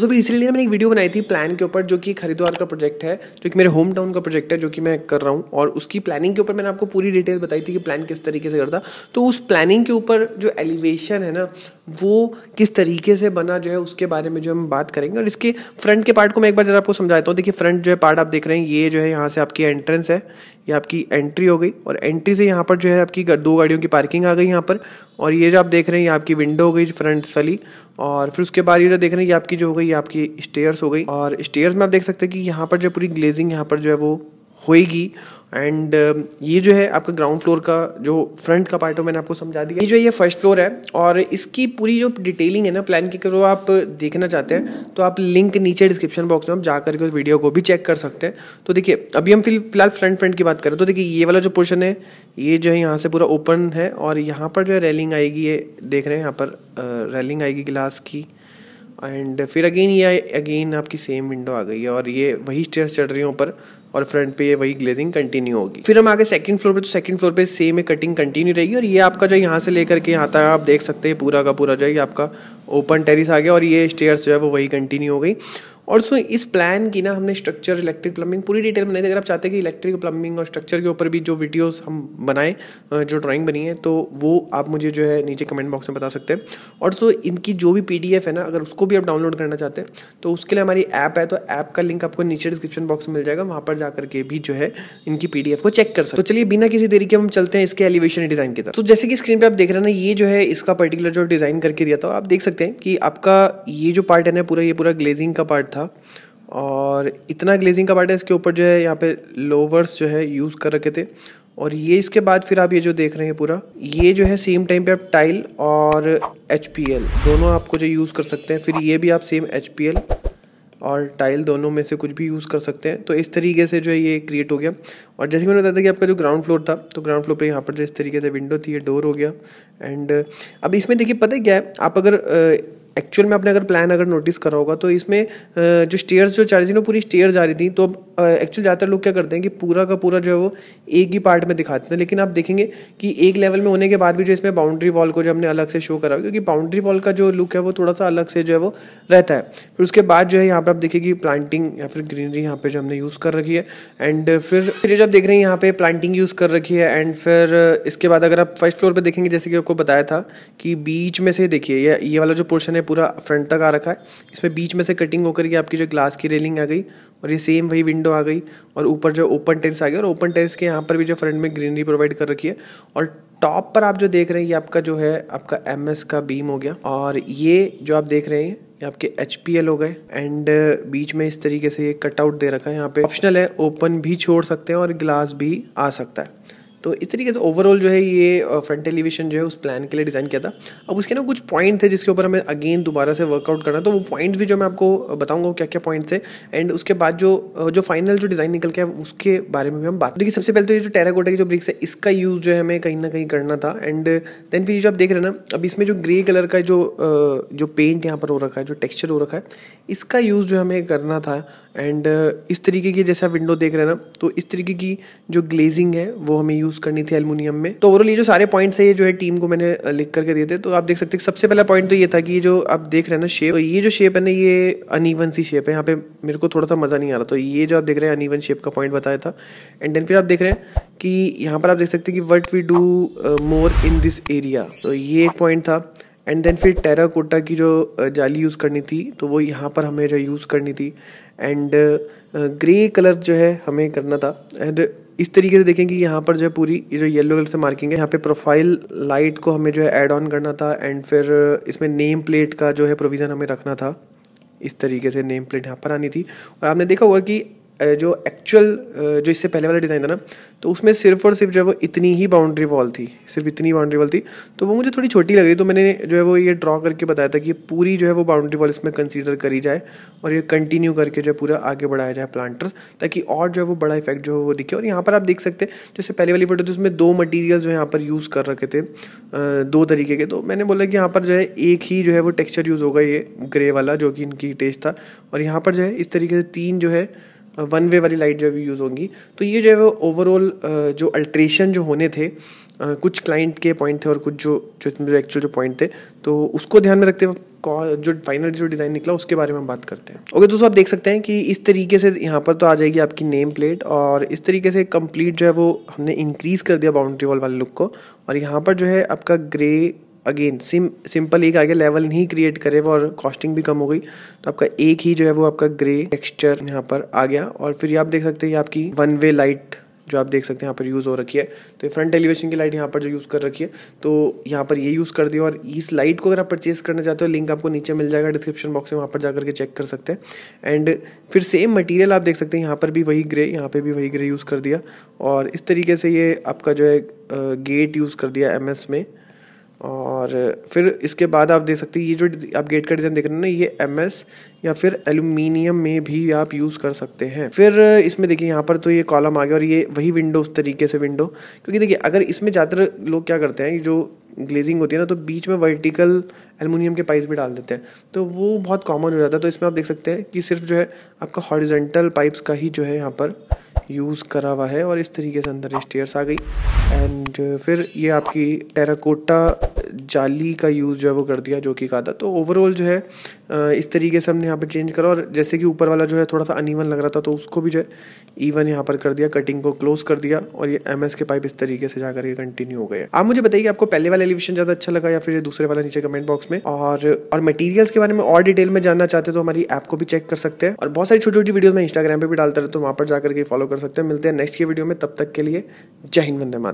तो सब इसलिए मैंने एक वीडियो बनाई थी प्लान के ऊपर जो कि खरीदवार का प्रोजेक्ट है जो कि मेरे होम टाउन का प्रोजेक्ट है जो कि मैं कर रहा हूँ और उसकी प्लानिंग के ऊपर मैंने आपको पूरी डिटेल बताई थी कि प्लान किस तरीके से करता तो उस प्लानिंग के ऊपर जो एलिवेशन है ना वो किस तरीके से बना जो है उसके बारे में जो हम बात करेंगे और इसके फ्रंट के पार्ट को मैं एक बार जरा आपको समझाता हूँ देखिए फ्रंट जो है पार्ट आप देख रहे हैं ये जो है यहाँ से आपकी एंट्रेंस है ये आपकी एंट्री हो गई और एंट्री से यहाँ पर जो है आपकी दो गाड़ियों की पार्किंग आ गई यहाँ पर और ये जो आप देख रहे हैं ये आपकी विंडो हो गई फ्रंट वाली और फिर उसके बाद ये जो देख रहे हैं ये आपकी जो हो गई ये आपकी स्टेयर्स हो गई और स्टेयर्स में आप देख सकते हैं कि यहाँ पर जो पूरी ग्लेजिंग यहाँ पर जो है वो होएगी एंड um, ये जो है आपका ग्राउंड फ्लोर का जो फ्रंट का पार्ट हो मैंने आपको समझा दिया ये जो ये फर्स्ट फ्लोर है और इसकी पूरी जो डिटेलिंग है ना प्लान की अगर आप देखना चाहते हैं तो आप लिंक नीचे डिस्क्रिप्शन बॉक्स में आप जा करके उस वीडियो को भी चेक कर सकते हैं तो देखिए अभी हम फिलहाल फ्रंट फ्रंट की बात करें तो देखिए ये वाला जो पोर्शन है ये जो है यहाँ से पूरा ओपन है और यहाँ पर जो है रेलिंग आएगी ये देख रहे हैं यहाँ पर रेलिंग आएगी गिलास की एंड फिर अगेन ये अगेन आपकी सेम विंडो आ गई है और ये वही स्टेयर चढ़ रही है ऊपर और फ्रंट पे वही ग्लेजिंग कंटिन्यू होगी फिर हम आगे सेकंड फ्लोर पे तो सेकंड फ्लोर पे सेम है कटिंग कंटिन्यू रहेगी और ये आपका जो यहाँ से लेकर के यहाँ तक आप देख सकते हैं पूरा का पूरा जो है आपका ओपन टेरिस आ गया और ये स्टेयर्स जो है वो वही कंटिन्यू हो गई और सो इस प्लान की ना हमने स्ट्रक्चर इलेक्ट्रिक प्लम्बिंग पूरी डिटेल बनाई थी अगर आप चाहते हैं कि इलेक्ट्रिक प्लम्बिंग और स्ट्रक्चर के ऊपर भी जो वीडियोस हम बनाएं जो ड्राइंग बनी है तो वो आप मुझे जो है नीचे कमेंट बॉक्स में बता सकते हैं और सो इनकी जो भी पी है ना अगर उसको भी आप डाउनलोड करना चाहते हैं तो उसके लिए हमारी ऐप है तो ऐप का लिंक आपको नीचे डिस्क्रिप्शन बॉक्स में मिल जाएगा वहाँ पर जाकर के भी जो है इनकी पी को चेक कर सकते तो चलिए बिना किसी देरी के हम चलते हैं इसके एलिवेशन डिज़ाइन की तरफ तो जैसे कि स्क्रीन पर आप देख रहे हैं ना ये जो है इसका पर्टिकुलर जो डिज़ाइन करके दिया था आप देख सकते हैं कि आपका ये जो पार्ट है ना पूरा ये पूरा ग्लेजिंग का पार्ट था था और इतना ग्लेजिंग का पार्ट है इसके ऊपर जो है यहाँ पे लोवर्स जो है यूज़ कर रखे थे और ये इसके बाद फिर आप ये जो देख रहे हैं पूरा ये जो है सेम टाइम पे आप टाइल और एच दोनों आपको जो यूज़ कर सकते हैं फिर ये भी आप सेम एच और टाइल दोनों में से कुछ भी यूज़ कर सकते हैं तो इस तरीके से जो है ये क्रिएट हो गया और जैसे मैंने बताया था कि आपका जो ग्राउंड फ्लोर था तो ग्राउंड फ्लोर पे यहाँ पर जो इस तरीके से विंडो थी ये डोर हो गया एंड अब इसमें देखिए पता है क्या है आप अगर एक्चुअल में आपने अगर प्लान अगर नोटिस करा होगा तो इसमें जो स्टेयर्स जो चढ़ी थी ना पूरी स्टेयर जा रही थी तो अब एक्चुअल ज़्यादातर लोग क्या करते हैं कि पूरा का पूरा जो है वो एक ही पार्ट में दिखाते हैं लेकिन आप देखेंगे कि एक लेवल में होने के बाद भी जो इसमें बाउंड्री वॉल को जो हमने अलग से शो करा क्योंकि बाउंड्री वॉल का जो लुक है वो थोड़ा सा अलग से जो है वो रहता है फिर उसके बाद जो है यहाँ पर आप देखिए कि प्लांटिंग या फिर ग्रीनरी यहाँ पर जो हमने यूज़ कर रखी है एंड फिर फिर जब देख रहे हैं यहाँ पर प्लांटिंग यूज़ कर रखी है एंड फिर इसके बाद अगर आप फर्स्ट फ्लोर पर देखेंगे जैसे कि आपको बताया था कि बीच में से देखिए ये ये वाला जो पोर्शन है मैंने पूरा फ्रंट तक आ रखा है इसमें बीच में से कटिंग होकर के आपकी जो ग्लास की रेलिंग आ गई और ये सेम वही विंडो आ गई और ऊपर जो ओपन टेरेस आ गया और ओपन टेरेस के यहाँ पर भी जो फ्रंट में ग्रीनरी प्रोवाइड कर रखी है और टॉप पर आप जो देख रहे हैं ये आपका जो है आपका एम का बीम हो गया और ये जो आप देख रहे हैं ये आपके एच हो गए एंड बीच में इस तरीके से ये कटआउट दे रखा है यहाँ पे ऑप्शनल है ओपन भी छोड़ सकते हैं और ग्लास भी आ सकता है तो इस तरीके से ओवरऑल जो है ये फ्रंट एलिवेशन जो है उस प्लान के लिए डिज़ाइन किया था अब उसके ना कुछ पॉइंट थे जिसके ऊपर हमें अगेन दोबारा से वर्कआउट करना तो वो पॉइंट्स भी जो मैं आपको बताऊंगा क्या क्या पॉइंट्स है एंड उसके बाद जो जो फाइनल जो डिज़ाइन निकल के उसके बारे में भी हम बात देखिए सबसे पहले तो ये जो टेराकोटा की जो ब्रिक्स है इसका यूज़ जो है हमें कहीं ना कहीं करना था एंड देन फिर जो आप देख रहे हैं ना अब इसमें जो ग्रे कलर का जो जो पेंट यहाँ पर हो रखा है जो टेक्स्चर हो रखा है इसका यूज़ जो हमें करना था एंड uh, इस तरीके की जैसा विंडो देख रहे हैं ना तो इस तरीके की जो ग्लेजिंग है वो हमें यूज़ करनी थी एलमिनियम में तो ओवरऑल ये जो सारे पॉइंट्स है ये जो है टीम को मैंने uh, लिख करके दिए थे तो आप देख सकते हैं सबसे पहला पॉइंट तो ये था कि ये जो आप देख रहे हैं ना शेप तो ये जो शेप है ना ये अनइवन सी शेप है यहाँ पे मेरे को थोड़ा सा मज़ा नहीं आ रहा तो ये जो आप देख रहे हैं अनइवन शेप का पॉइंट बताया था एंड देन फिर आप देख रहे हैं कि यहाँ पर आप देख सकते हैं कि what we do more in this area तो ये एक पॉइंट था एंड देन फिर टेरा कोटा की जो जाली यूज़ करनी थी तो वो यहाँ पर हमें जो यूज़ करनी थी एंड ग्रे कलर जो है हमें करना था एंड इस तरीके से देखें कि यहाँ पर जो है पूरी जो येलो कलर से मार्किंग है यहाँ पे प्रोफाइल लाइट को हमें जो है ऐड ऑन करना था एंड फिर इसमें नेम प्लेट का जो है प्रोविज़न हमें रखना था इस तरीके से नेम प्लेट यहाँ पर आनी थी और आपने देखा होगा कि जो एक्चुअल जो इससे पहले वाला डिज़ाइन था ना तो उसमें सिर्फ और सिर्फ जो है वो इतनी ही बाउंड्री वॉल थी सिर्फ इतनी बाउंड्री वॉल थी तो वो मुझे थोड़ी छोटी लग रही तो मैंने जो है वो ये ड्रॉ करके बताया था कि पूरी जो है वो बाउंड्री वॉल इसमें कंसिडर करी जाए और ये कंटिन्यू करके जो है पूरा आगे बढ़ाया जाए प्लांटर ताकि और जो है वो बड़ा इफेक्ट जो है वो दिखे और यहाँ पर आप देख सकते हैं जैसे पहले वाली फोटो थी उसमें दो मटीरियल जो है यहाँ पर यूज़ कर रखे थे दो तरीके के तो मैंने बोला कि यहाँ पर जो है एक ही जो है वो टेक्स्चर यूज़ होगा ये ग्रे वाला जो कि इनकी टेस्ट था और यहाँ पर जो है इस तरीके से तीन जो है वन वे वाली लाइट जो है यूज़ होंगी तो ये जो है वो ओवरऑल जो अल्ट्रेशन जो होने थे कुछ क्लाइंट के पॉइंट थे और कुछ जो जो एक्चुअल जो पॉइंट थे तो उसको ध्यान में रखते हुए जो फाइनल जो डिज़ाइन निकला उसके बारे में हम बात करते हैं ओके तो दोस्तों आप देख सकते हैं कि इस तरीके से यहाँ पर तो आ जाएगी आपकी नेम प्लेट और इस तरीके से कंप्लीट जो है वो हमने इंक्रीज़ कर दिया बाउंड्री वॉल वाले लुक को और यहाँ पर जो है आपका ग्रे अगेन सिम सिंपल एक आगे लेवल नहीं क्रिएट करे और कॉस्टिंग भी कम हो गई तो आपका एक ही जो है वो आपका ग्रे टेक्सचर यहाँ पर आ गया और फिर आप देख सकते हैं आपकी वन वे लाइट जो आप देख सकते हैं यहाँ पर यूज़ हो रखी है तो फ्रंट एलिवेशन की लाइट यहाँ पर जो यूज़ कर रखी है तो यहाँ पर ये यूज़ कर दिया और इस लाइट को अगर आप परचेज़ करना चाहते हो लिंक आपको नीचे मिल जाएगा डिस्क्रिप्शन बॉक्स में वहाँ पर जाकर के चेक कर सकते हैं एंड फिर सेम मटीरियल आप देख सकते हैं यहाँ पर भी वही ग्रे यहाँ पर भी वही ग्रे यूज़ कर दिया और इस तरीके से ये आपका जो है गेट यूज़ कर दिया एम में और फिर इसके बाद आप देख सकते हैं ये जो आप गेट का डिज़ाइन देख रहे हैं ना ये एम या फिर एलुमिनियम में भी आप यूज़ कर सकते हैं फिर इसमें देखिए यहाँ पर तो ये कॉलम आ गया और ये वही विंडो उस तरीके से विंडो क्योंकि देखिए अगर इसमें ज़्यादातर लोग क्या करते हैं जो ग्लेजिंग होती है ना तो बीच में वर्टिकल एलमिनियम के पाइप्स भी डाल देते हैं तो वो बहुत कॉमन हो जाता है तो इसमें आप देख सकते हैं कि सिर्फ जो है आपका हॉरिजेंटल पाइप्स का ही जो है यहाँ पर यूज़ करा हुआ है और इस तरीके से अंदर स्टेयर्स आ गई एंड फिर ये आपकी टेराकोटा जाली का यूज़ जो है वो कर दिया जो कि कहा था तो ओवरऑल जो है इस तरीके से हमने यहाँ पर चेंज करा और जैसे कि ऊपर वाला जो है थोड़ा सा अनइवन लग रहा था तो उसको भी जो है ईवन यहाँ पर कर दिया कटिंग को क्लोज कर दिया और ये एम के पाइप इस तरीके से जाकर के कंटिन्यू हो गए आप मुझे बताइए आपको पहले वाला एलिवेशन ज़्यादा अच्छा लगा या फिर दूसरे वाला नीचे कमेंट बॉक्स में और और मटेरियल्स के बारे में और डिटेल में जानना चाहते हैं तो हमारी ऐप को भी चेक कर सकते हैं और बहुत सारी छोटी छोटी वीडियो मैं इंस्टाग्राम पर भी डालता रहता तो वहाँ पर जाकर के फॉलो कर सकते हैं मिलते हैं नेक्स्ट की वीडियो में तब तक के लिए जय हिंद वंदे मात